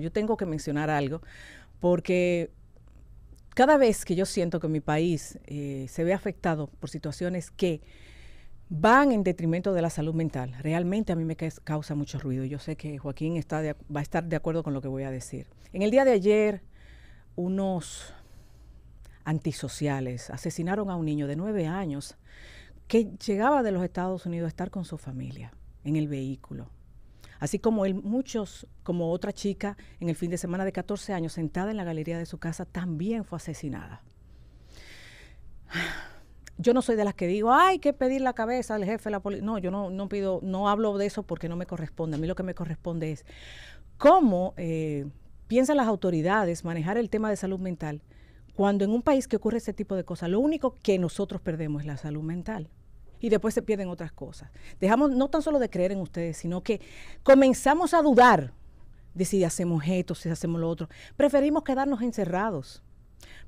yo tengo que mencionar algo, porque cada vez que yo siento que mi país eh, se ve afectado por situaciones que van en detrimento de la salud mental, realmente a mí me causa mucho ruido. Yo sé que Joaquín está va a estar de acuerdo con lo que voy a decir. En el día de ayer, unos antisociales asesinaron a un niño de nueve años que llegaba de los Estados Unidos a estar con su familia en el vehículo. Así como él, muchos, como otra chica en el fin de semana de 14 años, sentada en la galería de su casa, también fue asesinada. Yo no soy de las que digo, hay que pedir la cabeza al jefe de la policía. No, yo no, pido, no hablo de eso porque no me corresponde. A mí lo que me corresponde es cómo eh, piensan las autoridades manejar el tema de salud mental cuando en un país que ocurre ese tipo de cosas, lo único que nosotros perdemos es la salud mental y después se pierden otras cosas. Dejamos no tan solo de creer en ustedes, sino que comenzamos a dudar de si hacemos esto, si hacemos lo otro. Preferimos quedarnos encerrados.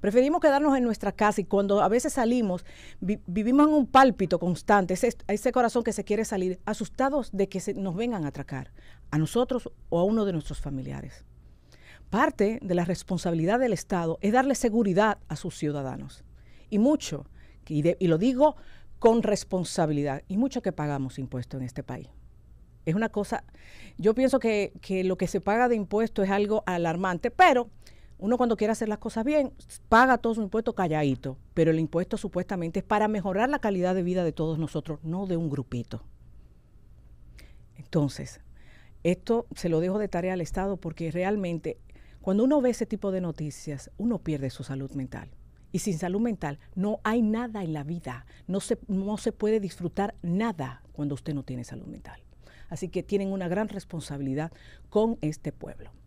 Preferimos quedarnos en nuestra casa y cuando a veces salimos, vivimos en un pálpito constante, ese, ese corazón que se quiere salir, asustados de que nos vengan a atracar, a nosotros o a uno de nuestros familiares. Parte de la responsabilidad del Estado es darle seguridad a sus ciudadanos. Y mucho, y, y lo digo con responsabilidad. Y mucho que pagamos impuestos en este país. Es una cosa, yo pienso que, lo que se paga de impuestos es algo alarmante, pero uno cuando quiere hacer las cosas bien, paga todo su impuesto calladito, pero el impuesto supuestamente es para mejorar la calidad de vida de todos nosotros, no de un grupito. Entonces, esto se lo dejo de tarea al Estado porque realmente cuando uno ve ese tipo de noticias, uno pierde su salud mental. Y sin salud mental no hay nada en la vida, no se, no se puede disfrutar nada cuando usted no tiene salud mental. Así que tienen una gran responsabilidad con este pueblo.